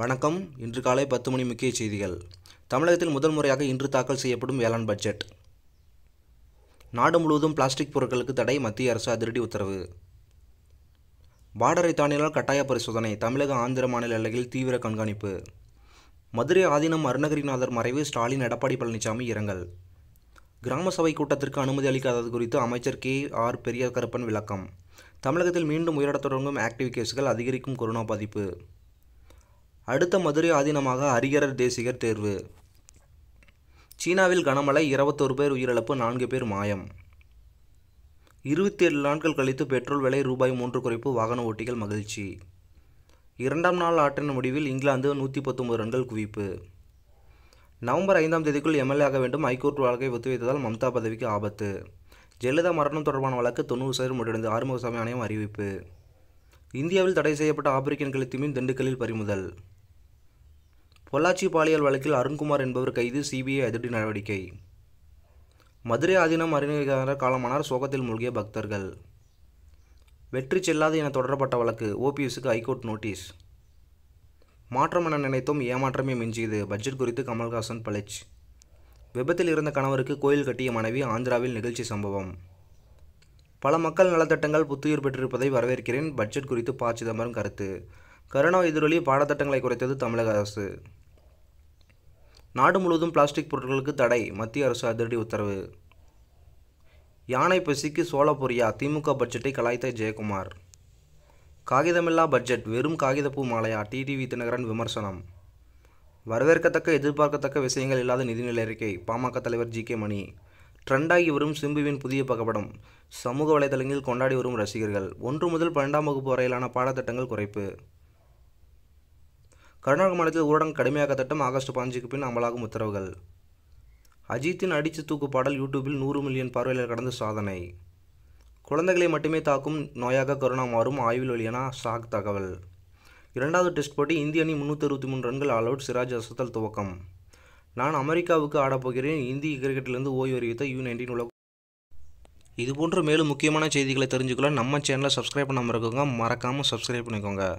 வணக்கம் இன்று காலை பத்து மணி முக்கிய செய்திகள் தமிழகத்தில் முதல் முறையாக இன்று தாக்கல் செய்யப்படும் வேளாண் பட்ஜெட் நாடு முழுவதும் பிளாஸ்டிக் பொருட்களுக்கு தடை மத்திய அரசு அதிரடி உத்தரவு பார்டரை தானியலால் கட்டாய பரிசோதனை தமிழக ஆந்திர மாநில எல்லையில் தீவிர கண்காணிப்பு மதுரை ஆதீனம் அருணகிரிநாதர் மறைவு ஸ்டாலின் எடப்பாடி பழனிசாமி இரங்கல் கிராம சபை கூட்டத்திற்கு அனுமதி அளிக்காதது குறித்து அமைச்சர் கே ஆர் பெரிய கருப்பன் விளக்கம் தமிழகத்தில் மீண்டும் உயரத் தொடங்கும் ஆக்டிவ் கேஸுகள் அதிகரிக்கும் கொரோனா பாதிப்பு அடுத்த மதுரை ஆதீனமாக அரிகரர் தேசிகர் தேர்வு சீனாவில் கனமழை இருபத்தொரு பேர் உயிரிழப்பு நான்கு பேர் மாயம் இருபத்தி ஏழு நாட்கள் கழித்து பெட்ரோல் விலை ரூபாய் மூன்று குறைப்பு வாகன ஓட்டிகள் மகிழ்ச்சி இரண்டாம் நாள் ஆற்றின் முடிவில் இங்கிலாந்து நூற்றி பத்தொம்பது ரன்கள் குவிப்பு நவம்பர் ஐந்தாம் தேதிக்குள் எம்எல்ஏ ஆக வேண்டும் ஹைகோர்ட் வழக்கை ஒத்திவைத்ததால் மம்தா பதவிக்கு ஆபத்து ஜெயலலிதா மரணம் தொடர்பான வழக்கு தொண்ணூறு சதவீதம் முடிவடைந்து ஆறுமுகசாமி ஆணையம் அறிவிப்பு இந்தியாவில் தடை செய்யப்பட்ட ஆப்பிரிக்கன்களை திமின் திண்டுக்கல்லில் பறிமுதல் பொள்ளாச்சி பாலியல் வழக்கில் அருண்குமார் என்பவர் கைது சிபிஐ அதிரடி நடவடிக்கை மதுரை ஆதீனம் அருணிகார காலமானார் சோகத்தில் மூழ்கிய பக்தர்கள் வெற்றி செல்லாது என தொடரப்பட்ட வழக்கு ஓபிஎஸ்க்கு ஹைகோர்ட் நோட்டீஸ் மாற்றம் என நினைத்தும் ஏமாற்றமே மிஞ்சியது பட்ஜெட் குறித்து கமல்ஹாசன் பழச் விபத்தில் இருந்த கணவருக்கு கோயில் கட்டிய மனைவி ஆந்திராவில் நிகழ்ச்சி சம்பவம் பல மக்கள் நலத்திட்டங்கள் புத்துயிர் பெற்றிருப்பதை வரவேற்கிறேன் பட்ஜெட் குறித்து ப சிதம்பரம் கருத்து கருணா எதிரொலி பாடத்திட்டங்களை குறைத்தது தமிழக அரசு நாடு முழுவதும் பிளாஸ்டிக் பொருட்களுக்கு தடை மத்திய அரசு அதிரடி உத்தரவு யானை பசிக்கு சோழ பொரியா திமுக பட்ஜெட்டை கலாய்த்த ஜெயக்குமார் காகிதமில்லா பட்ஜெட் வெறும் காகிதப்பூ மாலையா டிடிவி தினகரன் விமர்சனம் வரவேற்கத்தக்க எதிர்பார்க்கத்தக்க விஷயங்கள் இல்லாத நிதிநிலை அறிக்கை பாமக தலைவர் ஜி கே மணி ட்ரெண்டாகி வரும் சிம்புவின் புதிய பகப்படம் சமூக வலைதளங்களில் கொண்டாடி வரும் ரசிகர்கள் ஒன்று முதல் பன்னெண்டாம் வகுப்பு வரையிலான பாடத்திட்டங்கள் குறைப்பு கர்நாடக மாநிலத்தில் ஊரடங்கு கடுமையாக திட்டம் ஆகஸ்ட் பதினஞ்சுக்கு பின் அமலாகும் உத்தரவுகள் அஜித்தின் அடிச்சு தூக்கு பாடல் யூடியூபில் நூறு மில்லியன் பார்வையில் கடந்து சாதனை குழந்தைகளை மட்டுமே தாக்கும் நோயாக கொரோனா மாறும் ஆய்வில் வெளியான ஷாக் தகவல் இரண்டாவது டெஸ்ட் போட்டி இந்திய அணி முன்னூற்றி அறுபத்தி மூணு ரன்கள் ஆல் அவுட் சிராஜ் அசத்தல் துவக்கம் நான் அமெரிக்காவுக்கு ஆடப்போகிறேன் இந்திய கிரிக்கெட்டிலிருந்து ஓய்வு அறிவித்த யூ நைன்டீன் உலக இதுபோன்ற மேலும் முக்கியமான செய்திகளை தெரிஞ்சுக்கொள்ள நம்ம சேனலை சப்ஸ்கிரைப் பண்ணாமல் இருக்கோங்க மறக்காமல் சப்ஸ்கிரைப் பண்ணிக்கோங்க